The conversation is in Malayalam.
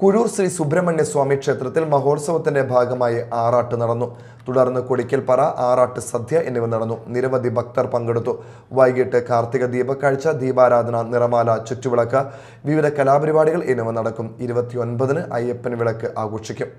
കുഴൂർ ശ്രീ സുബ്രഹ്മണ്യ സ്വാമി ക്ഷേത്രത്തിൽ മഹോത്സവത്തിന്റെ ഭാഗമായി ആറാട്ട് നടന്നു തുടർന്ന് കൊടിക്കൽപ്പറ ആറാട്ട് സദ്യ എന്നിവ നടന്നു നിരവധി ഭക്തർ പങ്കെടുത്തു വൈകിട്ട് കാർത്തിക ദീപക്കാഴ്ച ദീപാരാധന നിറമാല ചുറ്റുവിളക്ക് വിവിധ കലാപരിപാടികൾ എന്നിവ നടക്കും ഇരുപത്തിയൊൻപതിന് അയ്യപ്പൻ വിളക്ക് ആഘോഷിക്കും